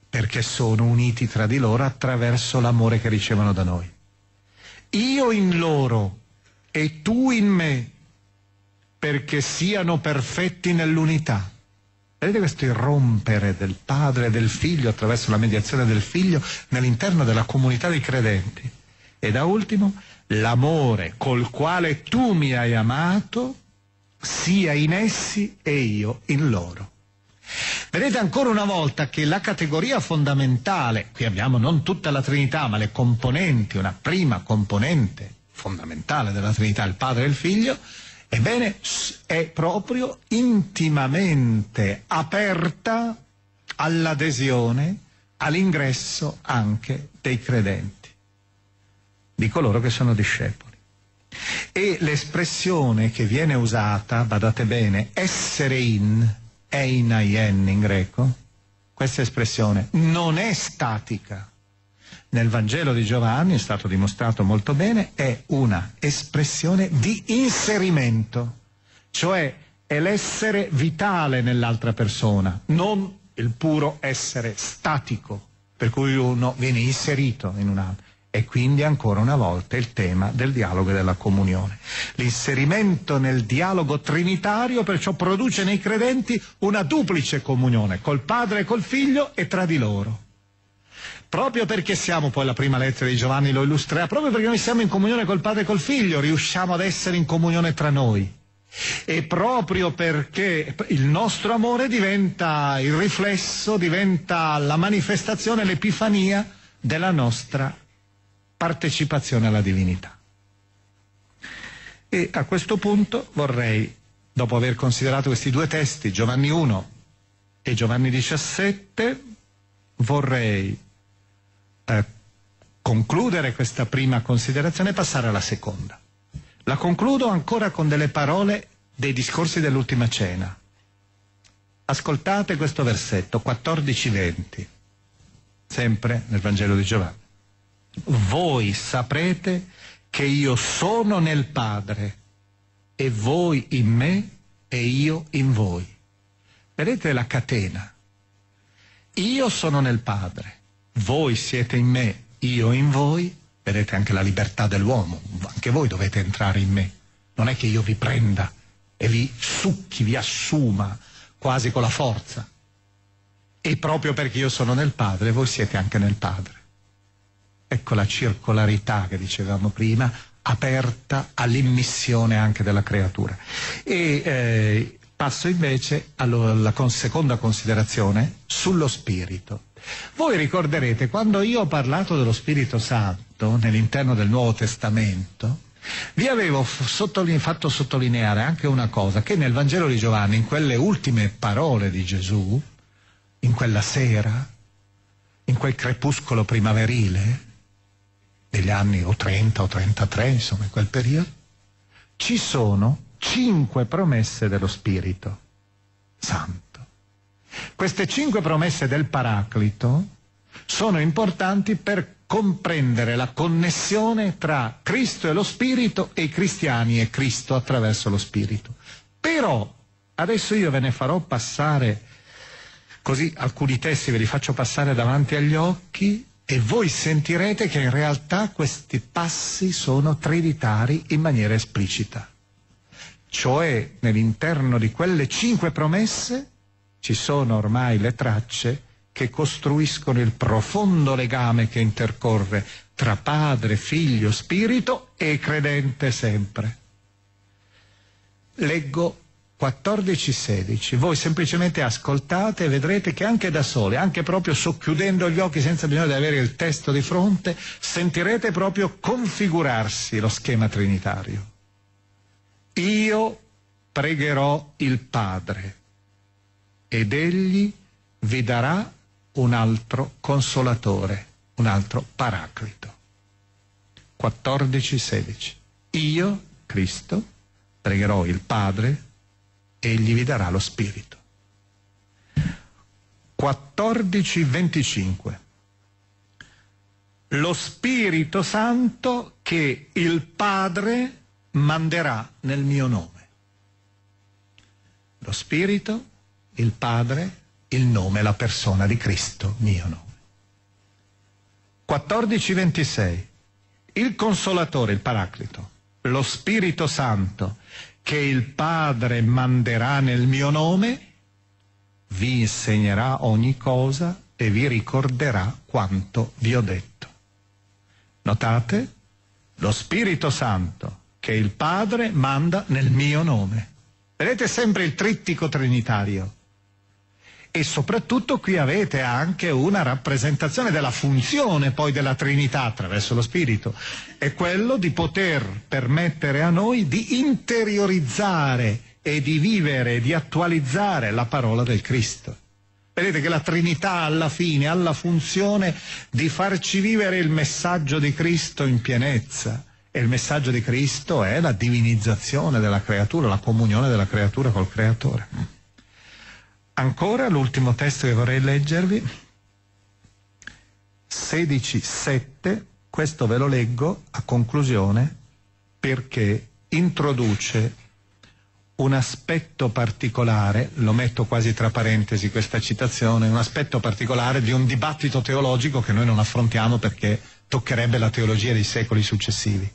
perché sono uniti tra di loro attraverso l'amore che ricevono da noi. Io in loro e tu in me, perché siano perfetti nell'unità. Vedete questo irrompere del padre e del figlio attraverso la mediazione del figlio nell'interno della comunità dei credenti. E da ultimo, l'amore col quale tu mi hai amato sia in essi e io in loro. Vedete ancora una volta che la categoria fondamentale, qui abbiamo non tutta la Trinità, ma le componenti, una prima componente fondamentale della Trinità, il Padre e il Figlio, ebbene è proprio intimamente aperta all'adesione, all'ingresso anche dei credenti, di coloro che sono discepoli. E l'espressione che viene usata, badate bene, essere in, einaien in greco, questa espressione non è statica. Nel Vangelo di Giovanni, è stato dimostrato molto bene, è una espressione di inserimento, cioè è l'essere vitale nell'altra persona, non il puro essere statico, per cui uno viene inserito in un altro e quindi ancora una volta il tema del dialogo e della comunione. L'inserimento nel dialogo trinitario perciò produce nei credenti una duplice comunione col Padre e col Figlio e tra di loro. Proprio perché siamo, poi la prima lettera di Giovanni lo illustrerà, proprio perché noi siamo in comunione col Padre e col Figlio, riusciamo ad essere in comunione tra noi. E proprio perché il nostro amore diventa il riflesso, diventa la manifestazione, l'epifania della nostra partecipazione alla divinità. E a questo punto vorrei, dopo aver considerato questi due testi, Giovanni 1 e Giovanni 17, vorrei eh, concludere questa prima considerazione e passare alla seconda. La concludo ancora con delle parole dei discorsi dell'ultima cena. Ascoltate questo versetto 14-20, sempre nel Vangelo di Giovanni voi saprete che io sono nel Padre e voi in me e io in voi. Vedete la catena. Io sono nel Padre, voi siete in me, io in voi. Vedete anche la libertà dell'uomo, anche voi dovete entrare in me. Non è che io vi prenda e vi succhi, vi assuma quasi con la forza. E proprio perché io sono nel Padre, voi siete anche nel Padre. Ecco la circolarità che dicevamo prima, aperta all'immissione anche della creatura. E, eh, passo invece alla con, seconda considerazione sullo spirito. Voi ricorderete quando io ho parlato dello Spirito Santo nell'interno del Nuovo Testamento, vi avevo sottoli- fatto sottolineare anche una cosa, che nel Vangelo di Giovanni, in quelle ultime parole di Gesù, in quella sera, in quel crepuscolo primaverile, degli anni o 30 o 33, insomma in quel periodo, ci sono cinque promesse dello Spirito Santo. Queste cinque promesse del Paraclito sono importanti per comprendere la connessione tra Cristo e lo Spirito e i cristiani e Cristo attraverso lo Spirito. Però adesso io ve ne farò passare, così alcuni testi ve li faccio passare davanti agli occhi e voi sentirete che in realtà questi passi sono trinitari in maniera esplicita. Cioè nell'interno di quelle cinque promesse ci sono ormai le tracce che costruiscono il profondo legame che intercorre tra padre, figlio, spirito e credente sempre. Leggo 14-16, Voi semplicemente ascoltate e vedrete che anche da sole, anche proprio socchiudendo gli occhi senza bisogno di avere il testo di fronte, sentirete proprio configurarsi lo schema trinitario. Io pregherò il Padre ed egli vi darà un altro consolatore, un altro paraclito. 14-16. Io, Cristo, pregherò il Padre egli vi darà lo spirito. 14:25 Lo Spirito Santo che il Padre manderà nel mio nome. Lo Spirito, il Padre, il nome, la persona di Cristo, mio nome. 14:26 Il Consolatore, il Paraclito, lo Spirito Santo che il Padre manderà nel mio nome, vi insegnerà ogni cosa e vi ricorderà quanto vi ho detto. Notate? Lo Spirito Santo che il Padre manda nel mio nome. Vedete sempre il trittico trinitario e soprattutto qui avete anche una rappresentazione della funzione poi della Trinità attraverso lo Spirito, è quello di poter permettere a noi di interiorizzare e di vivere e di attualizzare la parola del Cristo. Vedete che la Trinità alla fine ha la funzione di farci vivere il messaggio di Cristo in pienezza. E il messaggio di Cristo è la divinizzazione della creatura, la comunione della creatura col Creatore. Ancora l'ultimo testo che vorrei leggervi, 16.7, questo ve lo leggo a conclusione perché introduce un aspetto particolare, lo metto quasi tra parentesi questa citazione, un aspetto particolare di un dibattito teologico che noi non affrontiamo perché toccherebbe la teologia dei secoli successivi.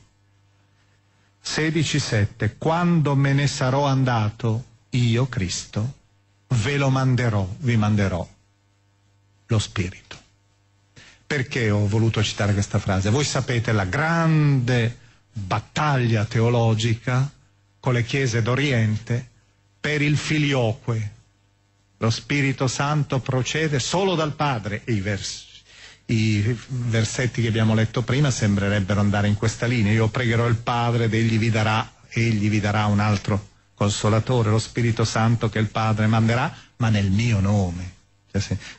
16.7 Quando me ne sarò andato, io Cristo, ve lo manderò, vi manderò lo Spirito. Perché ho voluto citare questa frase? Voi sapete la grande battaglia teologica con le chiese d'Oriente per il filioque. Lo Spirito Santo procede solo dal Padre e i, vers- i versetti che abbiamo letto prima sembrerebbero andare in questa linea. Io pregherò il Padre ed egli vi darà, egli vi darà un altro Consolatore, lo Spirito Santo che il Padre manderà, ma nel mio nome.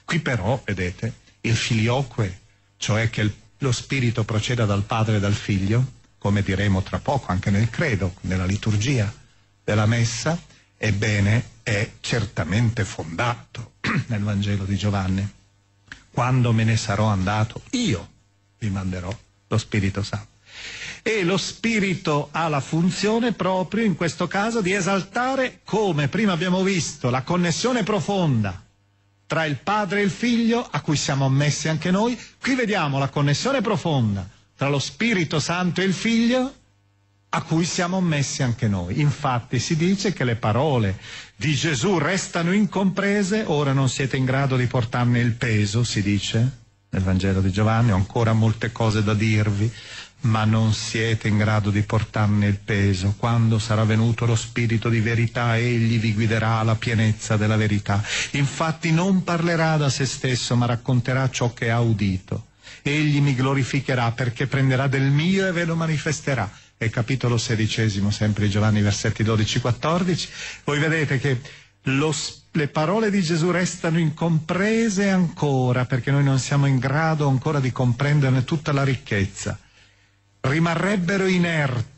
Qui però, vedete, il filioque, cioè che lo Spirito proceda dal Padre e dal Figlio, come diremo tra poco anche nel credo, nella liturgia della Messa, ebbene è certamente fondato nel Vangelo di Giovanni. Quando me ne sarò andato, io vi manderò lo Spirito Santo e lo spirito ha la funzione proprio in questo caso di esaltare come prima abbiamo visto la connessione profonda tra il padre e il figlio a cui siamo ammessi anche noi, qui vediamo la connessione profonda tra lo Spirito Santo e il figlio a cui siamo ammessi anche noi. Infatti si dice che le parole di Gesù restano incomprese, ora non siete in grado di portarne il peso, si dice nel Vangelo di Giovanni, ho ancora molte cose da dirvi, ma non siete in grado di portarne il peso. Quando sarà venuto lo Spirito di verità, egli vi guiderà alla pienezza della verità. Infatti non parlerà da se stesso, ma racconterà ciò che ha udito. Egli mi glorificherà perché prenderà del mio e ve lo manifesterà. È capitolo sedicesimo, sempre Giovanni, versetti 12-14. Voi vedete che Spirito le parole di Gesù restano incomprese ancora perché noi non siamo in grado ancora di comprenderne tutta la ricchezza rimarrebbero inerti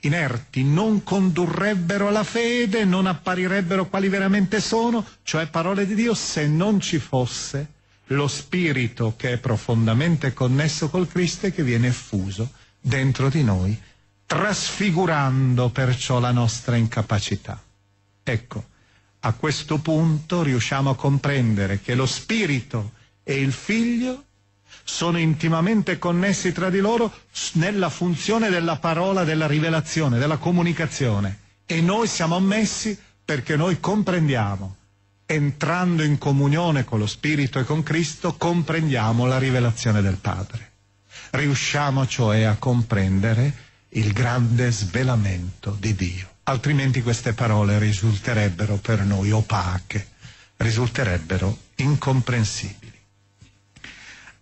inerti, non condurrebbero alla fede, non apparirebbero quali veramente sono, cioè parole di Dio, se non ci fosse lo spirito che è profondamente connesso col Cristo e che viene effuso dentro di noi, trasfigurando perciò la nostra incapacità. Ecco, a questo punto riusciamo a comprendere che lo spirito e il figlio sono intimamente connessi tra di loro nella funzione della parola, della rivelazione, della comunicazione. E noi siamo ammessi perché noi comprendiamo. Entrando in comunione con lo Spirito e con Cristo, comprendiamo la rivelazione del Padre. Riusciamo cioè a comprendere il grande svelamento di Dio. Altrimenti queste parole risulterebbero per noi opache, risulterebbero incomprensibili.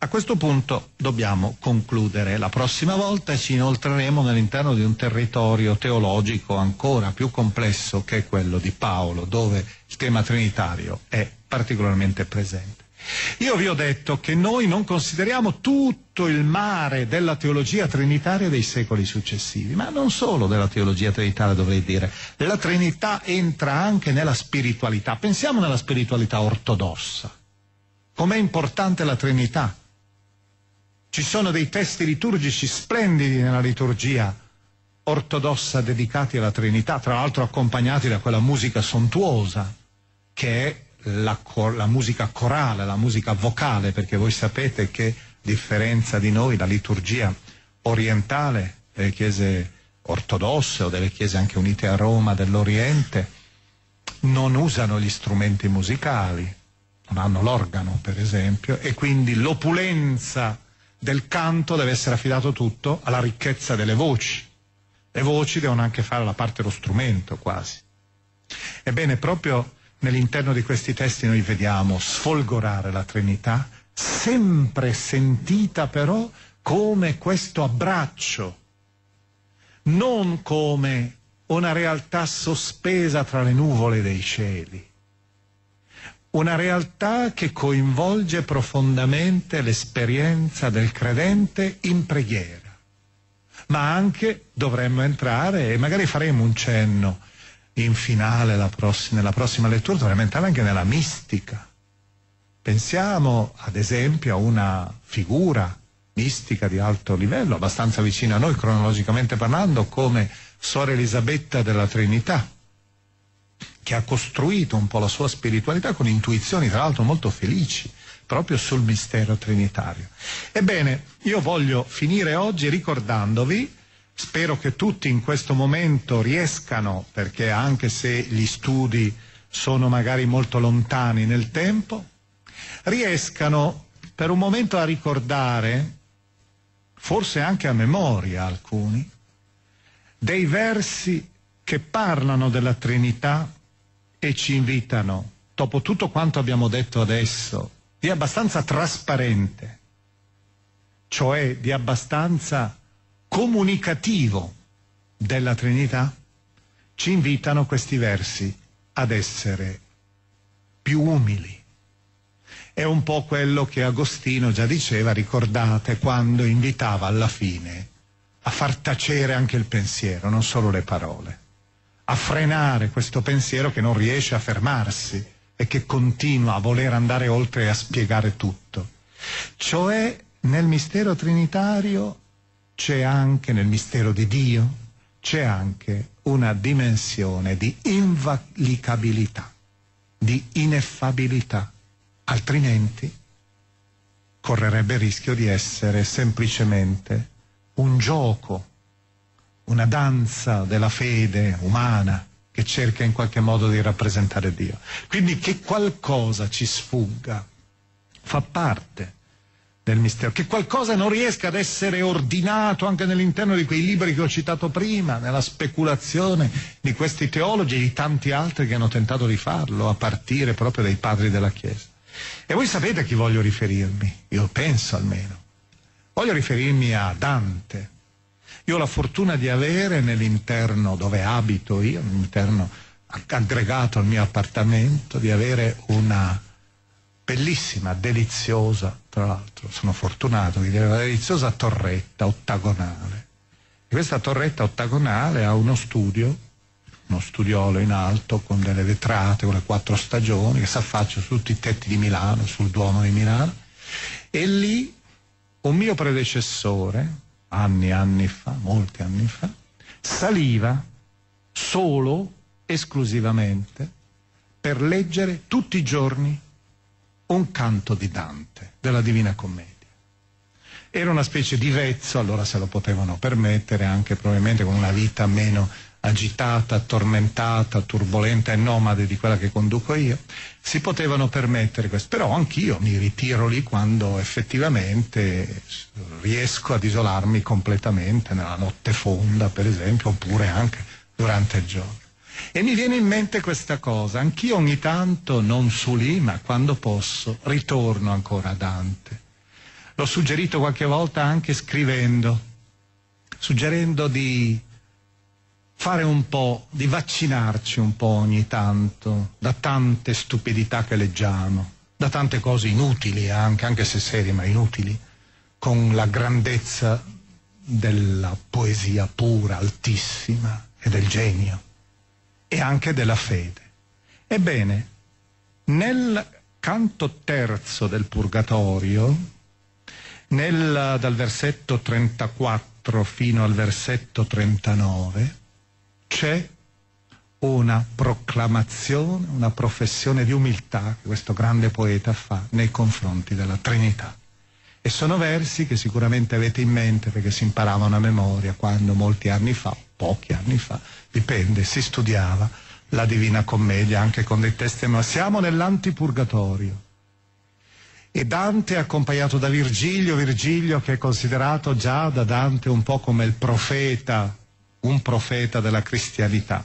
A questo punto dobbiamo concludere. La prossima volta ci inoltreremo all'interno di un territorio teologico ancora più complesso che quello di Paolo, dove il tema trinitario è particolarmente presente. Io vi ho detto che noi non consideriamo tutto il mare della teologia trinitaria dei secoli successivi, ma non solo della teologia trinitaria dovrei dire. La Trinità entra anche nella spiritualità. Pensiamo nella spiritualità ortodossa. Com'è importante la Trinità ci sono dei testi liturgici splendidi nella liturgia ortodossa dedicati alla Trinità, tra l'altro accompagnati da quella musica sontuosa che è la, la, musica corale, la musica vocale, perché voi sapete che a differenza di noi la liturgia orientale delle chiese ortodosse o delle chiese anche unite a Roma dell'Oriente non usano gli strumenti musicali, non hanno l'organo per esempio, e quindi l'opulenza del canto deve essere affidato tutto alla ricchezza delle voci. Le voci devono anche fare la parte dello strumento quasi. Ebbene, proprio nell'interno di questi testi noi vediamo sfolgorare la Trinità, sempre sentita però come questo abbraccio, non come una realtà sospesa tra le nuvole dei cieli, una realtà che coinvolge profondamente l'esperienza del credente in preghiera. Ma anche dovremmo entrare, e magari faremo un cenno in finale prossima, nella prossima lettura, dovremmo entrare anche nella mistica. Pensiamo ad esempio a una figura mistica di alto livello, abbastanza vicina a noi cronologicamente parlando, come Sor Elisabetta della Trinità che ha costruito un po' la sua spiritualità con intuizioni tra l'altro molto felici proprio sul mistero trinitario. Ebbene, io voglio finire oggi ricordandovi Spero che tutti in questo momento riescano, perché anche se gli studi sono magari molto lontani nel tempo, riescano per un momento a ricordare, forse anche a memoria alcuni, dei versi che parlano della Trinità e ci invitano, dopo tutto quanto abbiamo detto adesso, di abbastanza trasparente, cioè di abbastanza comunicativo della Trinità, ci invitano questi versi ad essere più umili. È un po' quello che Agostino già diceva, ricordate, quando invitava alla fine a far tacere anche il pensiero, non solo le parole a frenare questo pensiero che non riesce a fermarsi e che continua a voler andare oltre e a spiegare tutto. Cioè nel mistero trinitario c'è anche, nel mistero di Dio, c'è anche una dimensione di invalicabilità, di ineffabilità, altrimenti correrebbe il rischio di essere semplicemente un gioco una danza della fede umana che cerca in qualche modo di rappresentare Dio. Quindi che qualcosa ci sfugga fa parte del mistero, che qualcosa non riesca ad essere ordinato anche nell'interno di quei libri che ho citato prima, nella speculazione di questi teologi e di tanti altri che hanno tentato di farlo, a partire proprio dai padri della Chiesa. E voi sapete a chi voglio riferirmi, io penso almeno. Voglio riferirmi a Dante, io ho la fortuna di avere nell'interno dove abito io, all'interno aggregato al mio appartamento, di avere una bellissima, deliziosa, tra l'altro sono fortunato di avere una deliziosa torretta ottagonale. E questa torretta ottagonale ha uno studio, uno studiolo in alto con delle vetrate, con le quattro stagioni, che si affaccia su tutti i tetti di Milano, sul Duomo di Milano, e lì un mio predecessore, anni e anni fa, molti anni fa, saliva solo, esclusivamente, per leggere tutti i giorni un canto di Dante, della Divina Commedia. Era una specie di vezzo, allora se lo potevano permettere, anche probabilmente con una vita meno agitata, tormentata, turbolenta e nomade di quella che conduco io, si potevano permettere questo. Però anch'io mi ritiro lì quando effettivamente riesco ad isolarmi completamente, nella notte fonda per esempio, oppure anche durante il giorno. E mi viene in mente questa cosa, anch'io ogni tanto, non su lì, ma quando posso, ritorno ancora a Dante. L'ho suggerito qualche volta anche scrivendo, suggerendo di fare un po', di vaccinarci un po' ogni tanto da tante stupidità che leggiamo, da tante cose inutili eh, anche, anche se serie ma inutili, con la grandezza della poesia pura, altissima e del genio e anche della fede. Ebbene, nel canto terzo del Purgatorio, nel, dal versetto 34 fino al versetto 39, c'è una proclamazione, una professione di umiltà che questo grande poeta fa nei confronti della Trinità. E sono versi che sicuramente avete in mente perché si imparavano a memoria quando molti anni fa, pochi anni fa, dipende, si studiava la Divina Commedia anche con dei testi, ma siamo nell'antipurgatorio. E Dante accompagnato da Virgilio, Virgilio che è considerato già da Dante un po' come il profeta un profeta della cristianità.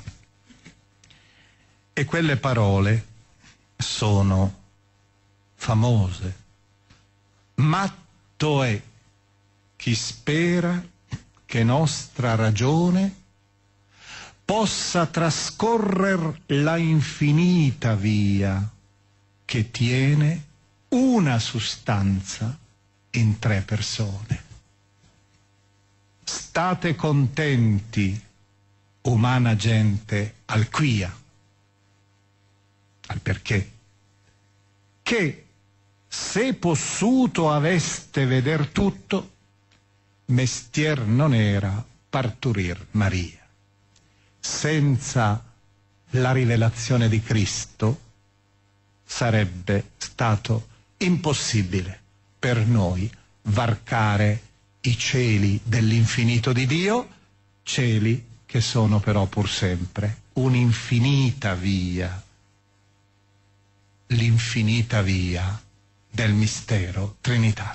E quelle parole sono famose. Matto è chi spera che nostra ragione possa trascorrer la infinita via che tiene una sostanza in tre persone. State contenti, umana gente alquia, al perché, che se possuto aveste veder tutto, mestier non era parturir Maria. Senza la rivelazione di Cristo sarebbe stato impossibile per noi varcare i cieli dell'infinito di Dio, cieli che sono però pur sempre un'infinita via, l'infinita via del mistero Trinità.